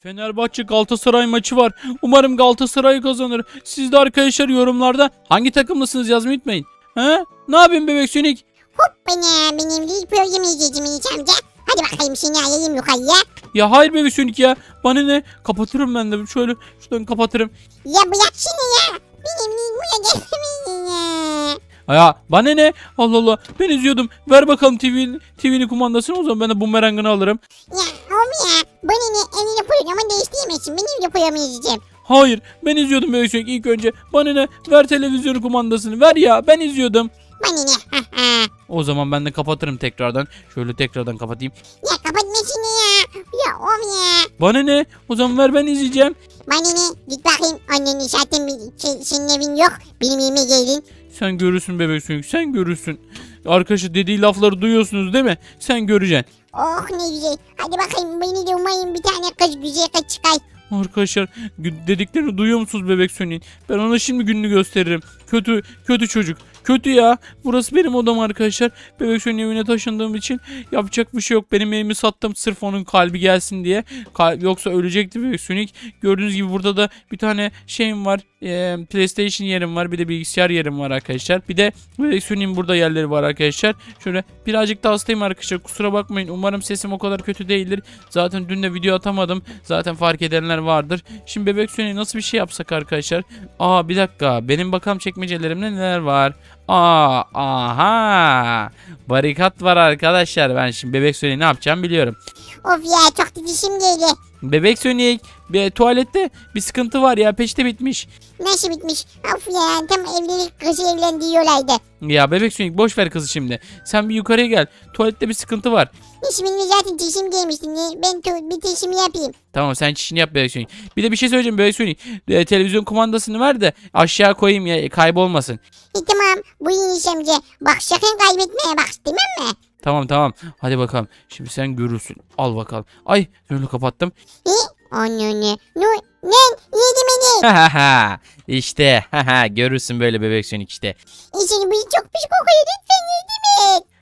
Fenerbahçe Galatasaray maçı var. Umarım Galatasaray kazanır. Siz de arkadaşlar yorumlarda hangi takımlısınız yazmayı unutmayın. He? Ne yapayım bebek sünik? Hop bana benim değil projem izleyicim amca. Hadi bakayım seni ayayım yukarıya. Ya hayır bebek sünik ya. Bana ne? Kapatırım ben de. Şöyle şuradan kapatırım. Ya bırak şimdi ya. Benim buraya gelmemeyi ya. Aya, bana ne? Allah Allah. Ben izliyordum. Ver bakalım TV'nin TV, TV kumandasını o zaman ben de bumerangını alırım. Ya oğlum ya. Bana ne elini programı değiştiremezsin. Benim de programı izleyeceğim. Hayır ben izliyordum böyle şey. ilk önce. Bana ne ver televizyon kumandasını ver ya ben izliyordum. Bana ne? o zaman ben de kapatırım tekrardan. Şöyle tekrardan kapatayım. Ya kapatma şimdi ya. Ya of ya. Bana ne? O zaman ver ben izleyeceğim. Bana ne? Git bakayım annenin zaten bir- şey, senin evin yok. Benim evime gelin. Sen görürsün Bebek Sonic sen görürsün. Arkadaşı dediği lafları duyuyorsunuz değil mi? Sen göreceksin. Oh ne güzel. Hadi bakayım beni de umayın bir tane kız güzel kız çıkar. Arkadaşlar dediklerini duyuyor musunuz bebek Sönü'nün? Ben ona şimdi gününü gösteririm. Kötü kötü çocuk. Kötü ya. Burası benim odam arkadaşlar. Bebek Sönü'nün evine taşındığım için yapacak bir şey yok. Benim evimi sattım sırf onun kalbi gelsin diye. Kalp, yoksa ölecekti Bebek Sönük. Gördüğünüz gibi burada da bir tane şeyim var. E, PlayStation yerim var. Bir de bilgisayar yerim var arkadaşlar. Bir de Bebek Sönük'ün burada yerleri var arkadaşlar. Şöyle birazcık da hastayım arkadaşlar. Kusura bakmayın. Umarım sesim o kadar kötü değildir. Zaten dün de video atamadım. Zaten fark edenler vardır. Şimdi Bebek Sönük'e nasıl bir şey yapsak arkadaşlar? Aa bir dakika. Benim bakam çekmecelerimde neler var. Aa, aha. Barikat var arkadaşlar. Ben şimdi bebek Sönük'e ne yapacağım biliyorum. Of ya çok dişim geldi. Bebek Sönük bir tuvalette bir sıkıntı var ya peçete bitmiş. Nasıl bitmiş? Of ya tam evlilik kızı evlendiği diyorlardı. Ya bebek Sönük boş ver kızı şimdi. Sen bir yukarıya gel. Tuvalette bir sıkıntı var. Dişimi zaten dişim gelmişti. Ben bir dişimi yapayım. Tamam sen çişini yap bebek Sonic. Bir de bir şey söyleyeceğim bebek Sonic. E, televizyon kumandasını ver de aşağı koyayım ya kaybolmasın. E, tamam bu iniş Bak sakın kaybetmeye bak değil mi? Tamam tamam. Hadi bakalım. Şimdi sen görürsün. Al bakalım. Ay önünü kapattım. E? Anne ne? Ne? Ne? Yedim beni. işte görürsün böyle bebek Sonic işte. E, şimdi bu çok pis kokuyor. Lütfen yedim.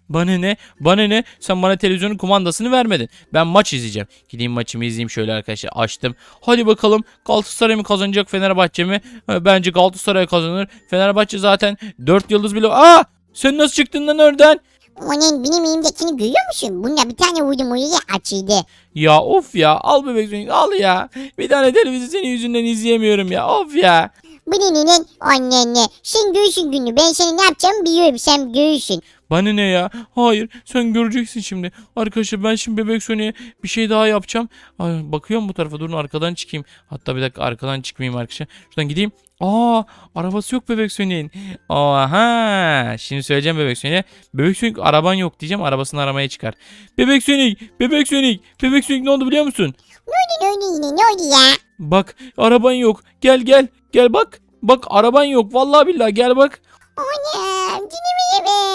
Bana ne? Bana ne? Sen bana televizyonun kumandasını vermedin. Ben maç izleyeceğim. Gideyim maçımı izleyeyim şöyle arkadaşlar. Açtım. Hadi bakalım Galatasaray mı kazanacak Fenerbahçe mi? Ee, bence Galatasaray kazanır. Fenerbahçe zaten 4 yıldız bile... Aa! Sen nasıl çıktın lan oradan? Onun benim elimdekini görüyor musun? Bunda bir tane uydum uyuya açıydı. Ya of ya al bebek suyunu al ya. Bir tane televizyon senin yüzünden izleyemiyorum ya of ya. Bu ne? anne anne. Sen görürsün günü ben senin ne yapacağımı biliyorum sen görürsün. Bana ne ya? Hayır sen göreceksin şimdi. Arkadaşlar ben şimdi bebek Sony'e bir şey daha yapacağım. Ay, bakıyorum bu tarafa durun arkadan çıkayım. Hatta bir dakika arkadan çıkmayayım arkadaşlar. Şuradan gideyim. Aa arabası yok bebek Sony'in. Aha şimdi söyleyeceğim bebek Sony'e. Bebek Sony araban yok diyeceğim arabasını aramaya çıkar. Bebek Sony bebek Sony bebek Sony ne oldu biliyor musun? Ne oldu ne oldu yine ne oldu ya? Bak araban yok gel gel gel bak. Bak araban yok vallahi billahi gel bak. O ne? Yine mi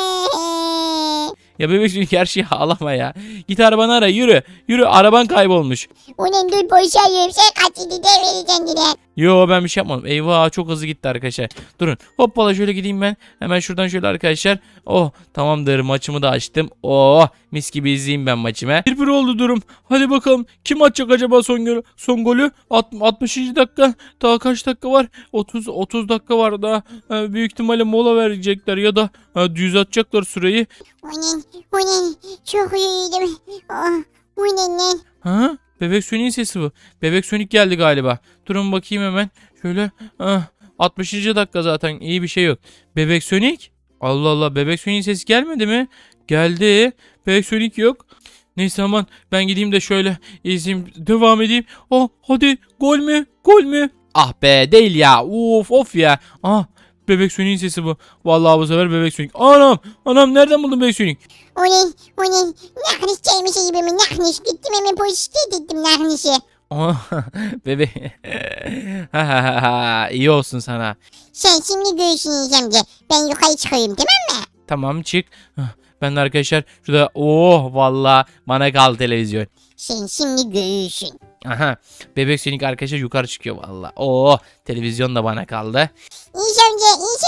ya bebek çünkü her şeyi ağlama ya. Git arabanı ara yürü. Yürü araban kaybolmuş. Ulan dur boşa yürüyecek. Açıcı devredeceksin yine. Yo ben bir şey yapmadım. Eyvah çok hızlı gitti arkadaşlar. Durun hoppala şöyle gideyim ben. Hemen şuradan şöyle arkadaşlar. Oh tamamdır maçımı da açtım. Oh mis gibi izleyeyim ben maçımı. 1-1 oldu durum. Hadi bakalım kim atacak acaba son golü? Son golü At 60. dakika. Daha kaç dakika var? 30 30 dakika var daha. E, büyük ihtimalle mola verecekler ya da e, düz atacaklar süreyi. Bu ne? Bu ne? Çok iyiydim. Oh, ah, bu ne? Ha? Bebek Sonic'in sesi bu. Bebek Sonic geldi galiba. Durun bakayım hemen. Şöyle. Ah, 60. dakika zaten iyi bir şey yok. Bebek Sonic? Allah Allah Bebek Sonic'in sesi gelmedi mi? Geldi. Bebek Sonic yok. Neyse aman ben gideyim de şöyle izleyeyim devam edeyim. Oh hadi gol mü? Gol mü? Ah be değil ya. Of of ya. Ah Bebek Sonic'in sesi bu. Vallahi bu sefer Bebek Sonic. Anam! Anam nereden buldun Bebek Sonic? O ne? O ne? Nakniş gelmiş gibi mi? Nakniş. Gittim hemen pozitif dedim Nakniş'i. Bebek. ha ha ha. İyi olsun sana. Sen şimdi göğsünü amca. Ben yukarı çıkıyorum tamam mı? Tamam çık. Ben de arkadaşlar şurada oh valla bana kal televizyon. Sen şimdi görüşün. Aha bebek Sonic arkadaşlar yukarı çıkıyor valla. Oo oh, televizyon da bana kaldı. İyiş amca iyiş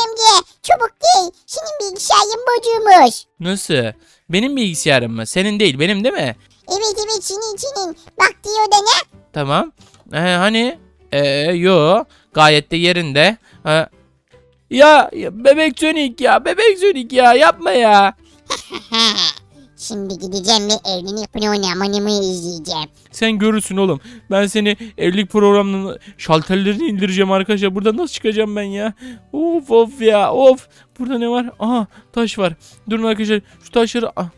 çabuk değil. Senin bilgisayarın bozulmuş. Nasıl? Benim bilgisayarım mı? Senin değil benim değil mi? Evet evet senin senin. Bak diyor da ne? Tamam. Ee, hani? Ee, yo gayet de yerinde. Ee, ya, ya bebek Sonic ya bebek Sonic ya yapma ya. Şimdi gideceğim ve evlilik programını izleyeceğim. Sen görürsün oğlum. Ben seni evlilik programının şalterlerini indireceğim arkadaşlar. Burada nasıl çıkacağım ben ya? Of of ya of. Burada ne var? Aha taş var. Durun arkadaşlar şu taşları... Ah.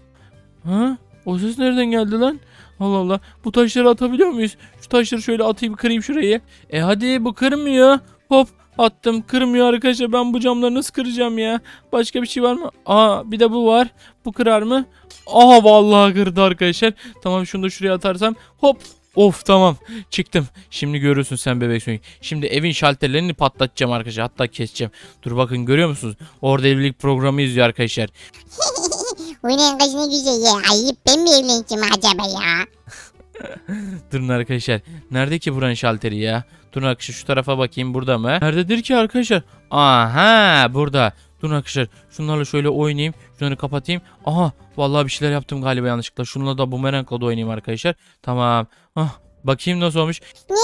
Ha? O ses nereden geldi lan? Allah Allah. Bu taşları atabiliyor muyuz? Şu taşları şöyle atayım kırayım şurayı. E hadi bu kırmıyor. Hop Attım kırmıyor arkadaşlar ben bu camları nasıl kıracağım ya. Başka bir şey var mı? Aa bir de bu var. Bu kırar mı? Aha vallahi kırdı arkadaşlar. Tamam şunu da şuraya atarsam hop Of tamam çıktım. Şimdi görüyorsun sen bebek sönük. Şimdi evin şalterlerini patlatacağım arkadaşlar. Hatta keseceğim. Dur bakın görüyor musunuz? Orada evlilik programı izliyor arkadaşlar. Oynayan kız ne güzel ya. Ayıp ben mi evleneceğim acaba ya? Durun arkadaşlar. Nerede ki buranın şalteri ya? Durun arkadaşlar şu tarafa bakayım burada mı? Nerededir ki arkadaşlar? Aha burada. Durun arkadaşlar şunlarla şöyle oynayayım. Şunları kapatayım. Aha vallahi bir şeyler yaptım galiba yanlışlıkla. Şununla da bumerangla da oynayayım arkadaşlar. Tamam. Ah, bakayım nasıl olmuş. Ne?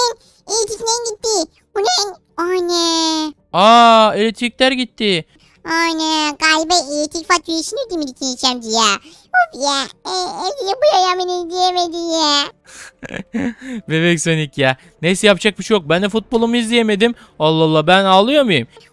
Elektrikler gitti. Ulan. Anne. Aa elektrikler gitti. Anne galiba elektrik faturasını ödemedik Nişamcı ya. Of ya. E, evde bu yaramını ödeyemedi Bebek Sonic ya. Neyse yapacak bir şey yok. Ben de futbolumu izleyemedim. Allah Allah ben ağlıyor muyum? Şey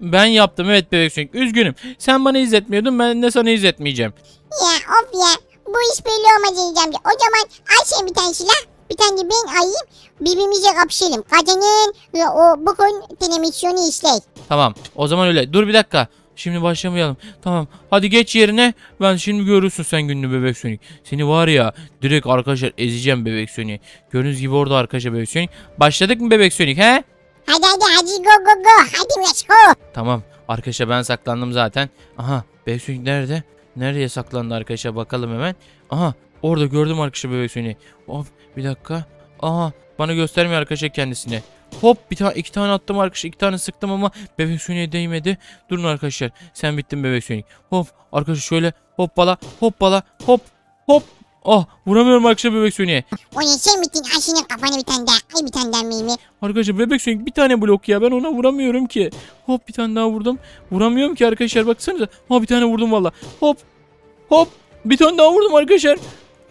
ben yaptım evet Bebek Sonic. Üzgünüm. Sen bana izletmiyordun. Ben de sana izletmeyeceğim. Ya of ya. Bu iş böyle olmaz diyeceğim. O zaman al sen bir tane silah. Bir tane ben alayım. Birbirimize kapışalım. Kadının o bu konu televizyonu işler. Tamam. O zaman öyle. Dur bir dakika. Şimdi başlamayalım. Tamam. Hadi geç yerine. Ben şimdi görürsün sen gününü bebek Sonic. Seni var ya direkt arkadaşlar ezeceğim bebek Sonic. Gördüğünüz gibi orada arkadaşlar bebek Sonic. Başladık mı bebek Sonic he? Hadi hadi hadi go go go. Hadi let's go. Tamam. Arkadaşlar ben saklandım zaten. Aha bebek Sonic nerede? Nereye saklandı arkadaşlar bakalım hemen. Aha orada gördüm arkadaşlar bebek Sonic. Of bir dakika. Aha bana göstermiyor arkadaşlar kendisini. Hop bir tane iki tane attım arkadaşlar. iki tane sıktım ama bebek sönüğe değmedi. Durun arkadaşlar. Sen bittin bebek sönük. Hop arkadaşlar şöyle hoppala hoppala hop hop. Ah vuramıyorum arkadaşlar bebek sönüğe. O sen bittin Ayşe'nin kafana bir tane daha. Ay bir tane daha mıyım? Arkadaşlar bebek sönük bir tane blok ya ben ona vuramıyorum ki. Hop bir tane daha vurdum. Vuramıyorum ki arkadaşlar baksanıza. Ha bir tane vurdum valla. Hop hop bir tane daha vurdum arkadaşlar.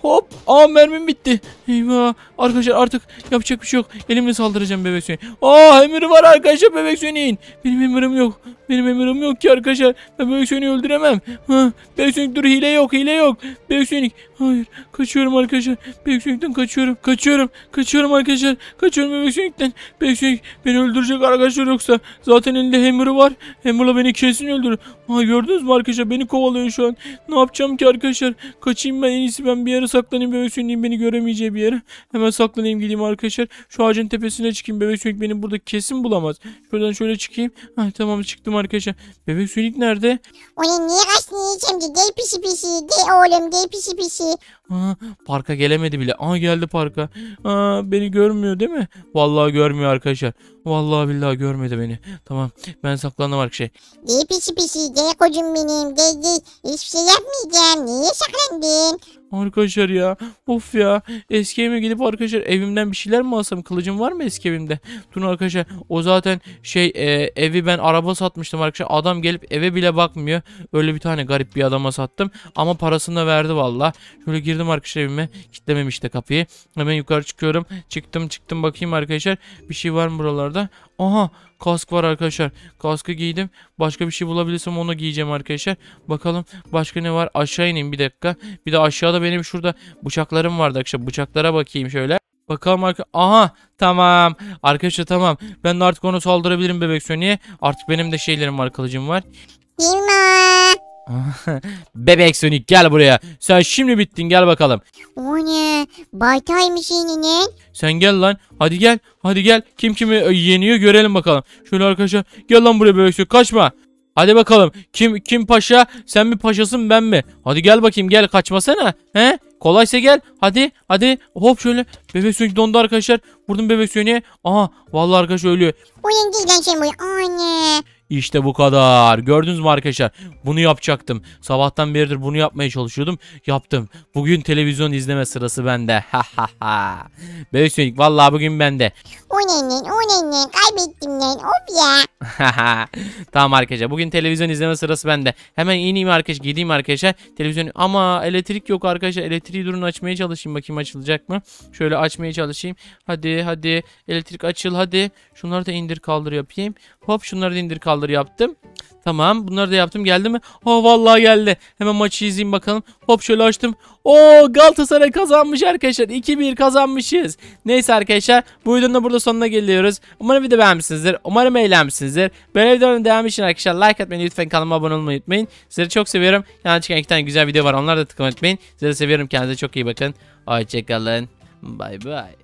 Hop. Aa mermim bitti. Eyvah. Arkadaşlar artık yapacak bir şey yok. Elimle saldıracağım bebek suyun. Aa emir var arkadaşlar bebek suyun. Benim emirim yok. Benim emirim yok ki arkadaşlar. Ben bebek suyunu öldüremem. Ha, bebek suyun dur hile yok hile yok. Bebek suyun. Hayır. Kaçıyorum arkadaşlar. Bebek suyundan kaçıyorum. Kaçıyorum. Kaçıyorum arkadaşlar. Kaçıyorum bebek suyundan. Bebek suyun beni öldürecek arkadaşlar yoksa. Zaten elinde emir var. Hemirla beni kesin öldürür. Ha gördünüz mü arkadaşlar beni kovalıyor şu an. Ne yapacağım ki arkadaşlar? Kaçayım ben en iyisi ben bir yere saklanayım bebek sönük beni göremeyeceği bir yere. Hemen saklanayım gideyim arkadaşlar. Şu ağacın tepesine çıkayım. Bebek sönük beni burada kesin bulamaz. Şuradan şöyle çıkayım. Hah, tamam çıktım arkadaşlar. Bebek sönük nerede? O niye kaçtın yiyeceğim ki? Gel pişi pişi. Gel oğlum gel pişi pişi. Aa, parka gelemedi bile. Aa geldi parka. Aa, beni görmüyor değil mi? Vallahi görmüyor arkadaşlar. Vallahi billahi görmedi beni. Tamam ben saklandım arkadaşlar. Şey. Gel pisi pisi gel kocum benim. Gel gel. Hiçbir şey yapmayacağım. Niye saklandın? Arkadaşlar ya. Of ya. Eski evime gidip arkadaşlar evimden bir şeyler mi alsam? Kılıcım var mı eski evimde? Dur arkadaşlar o zaten şey e, evi ben araba satmıştım arkadaşlar. Adam gelip eve bile bakmıyor. Öyle bir tane garip bir adama sattım. Ama parasını da verdi valla. Şöyle gir girdim arkadaşlar evime. Kitlemem işte kapıyı. Hemen yukarı çıkıyorum. Çıktım çıktım bakayım arkadaşlar. Bir şey var mı buralarda? Aha kask var arkadaşlar. Kaskı giydim. Başka bir şey bulabilirsem onu giyeceğim arkadaşlar. Bakalım başka ne var? Aşağı ineyim bir dakika. Bir de aşağıda benim şurada bıçaklarım vardı arkadaşlar. Bıçaklara bakayım şöyle. Bakalım arka... Aha tamam. Arkadaşlar tamam. Ben de artık onu saldırabilirim bebek Sony'e. Artık benim de şeylerim var kılıcım var. Bilmem. Bebek Sonic gel buraya. Sen şimdi bittin gel bakalım. O ne? Baytaymış yeninin. Sen gel lan. Hadi gel. Hadi gel. Kim kimi e, yeniyor görelim bakalım. Şöyle arkadaşlar. Gel lan buraya Bebek Sonic. Kaçma. Hadi bakalım. Kim kim paşa? Sen mi paşasın ben mi? Hadi gel bakayım gel kaçmasana. He? Kolaysa gel. Hadi hadi hop şöyle. Bebek Sonic dondu arkadaşlar. Vurdum Bebek Sonic'e. Aha vallahi arkadaşlar. ölüyor. Oyun değil lan şey bu. Anne. İşte bu kadar. Gördünüz mü arkadaşlar? Bunu yapacaktım. Sabahtan beridir bunu yapmaya çalışıyordum. Yaptım. Bugün televizyon izleme sırası bende. Ha ha ha. Bebek Sonic vallahi bugün bende. O ne ne o ne ne kaybettim ne of ya. tamam arkadaşlar bugün televizyon izleme sırası bende. Hemen ineyim arkadaşlar gideyim arkadaşlar. Televizyon ama elektrik yok arkadaşlar. Elektriği durun açmaya çalışayım bakayım açılacak mı? Şöyle açmaya çalışayım. Hadi hadi elektrik açıl hadi. Şunları da indir kaldır yapayım. Hop şunları da indir kaldır çalışmaları yaptım. Tamam bunları da yaptım geldi mi? Oh vallahi geldi. Hemen maçı izleyeyim bakalım. Hop şöyle açtım. Oo Galatasaray kazanmış arkadaşlar. 2-1 kazanmışız. Neyse arkadaşlar bu videonun da burada sonuna geliyoruz. Umarım video beğenmişsinizdir. Umarım eğlenmişsinizdir. Böyle videoların devamı için arkadaşlar like atmayı lütfen kanalıma abone olmayı unutmayın. Sizleri çok seviyorum. Yana çıkan iki tane güzel video var. Onları da tıklamayı unutmayın. Sizleri seviyorum. Kendinize çok iyi bakın. Hoşçakalın. Bye bye.